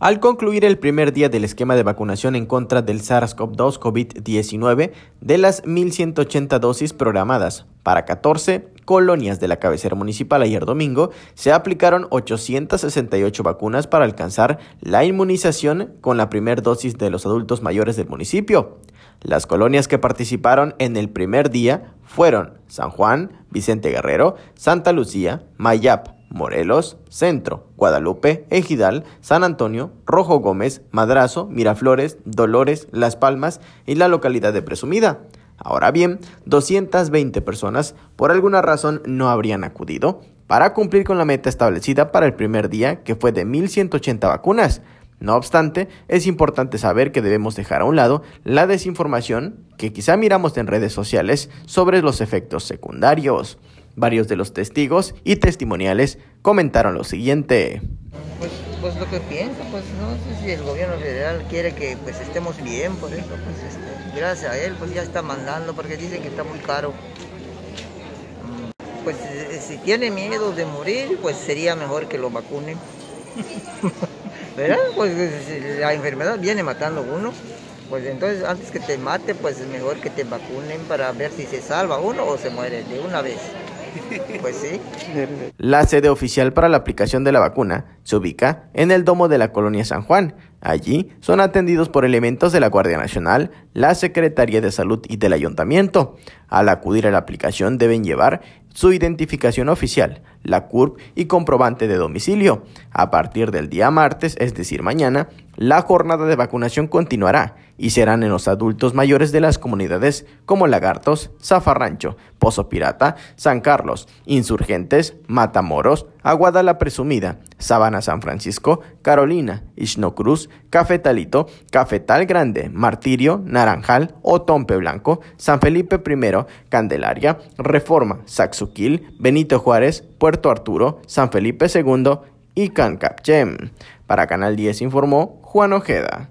Al concluir el primer día del esquema de vacunación en contra del SARS-CoV-2 COVID-19 de las 1.180 dosis programadas para 14 colonias de la cabecera municipal ayer domingo, se aplicaron 868 vacunas para alcanzar la inmunización con la primera dosis de los adultos mayores del municipio. Las colonias que participaron en el primer día fueron San Juan, Vicente Guerrero, Santa Lucía, Mayap, Morelos, Centro, Guadalupe, Ejidal, San Antonio, Rojo Gómez, Madrazo, Miraflores, Dolores, Las Palmas y la localidad de Presumida. Ahora bien, 220 personas por alguna razón no habrían acudido para cumplir con la meta establecida para el primer día, que fue de 1.180 vacunas. No obstante, es importante saber que debemos dejar a un lado la desinformación que quizá miramos en redes sociales sobre los efectos secundarios. Varios de los testigos y testimoniales comentaron lo siguiente. Pues, pues, lo que pienso, pues no sé si el gobierno federal quiere que pues estemos bien por eso, pues este, gracias a él pues ya está mandando porque dicen que está muy caro. Mm, pues eh, eh, si tiene miedo de morir, pues sería mejor que lo vacunen. ¿Verdad? Pues la enfermedad viene matando a uno. Pues entonces antes que te mate, pues es mejor que te vacunen para ver si se salva uno o se muere de una vez. Pues sí. La sede oficial para la aplicación de la vacuna se ubica en el domo de la colonia San Juan. Allí son atendidos por elementos de la Guardia Nacional, la Secretaría de Salud y del Ayuntamiento. Al acudir a la aplicación deben llevar su identificación oficial, la CURP y comprobante de domicilio. A partir del día martes, es decir, mañana, la jornada de vacunación continuará y serán en los adultos mayores de las comunidades como Lagartos, Zafarrancho, Pozo Pirata, San Carlos, Insurgentes, Matamoros, Aguada Presumida, Sabana San Francisco, Carolina, Cruz, Cafetalito, Cafetal Grande, Martirio, Naranjal, Otompe Blanco, San Felipe I, Candelaria, Reforma, Saxuquil, Benito Juárez, Puerto Arturo, San Felipe II y Cancapchem. Para Canal 10 informó Juan Ojeda.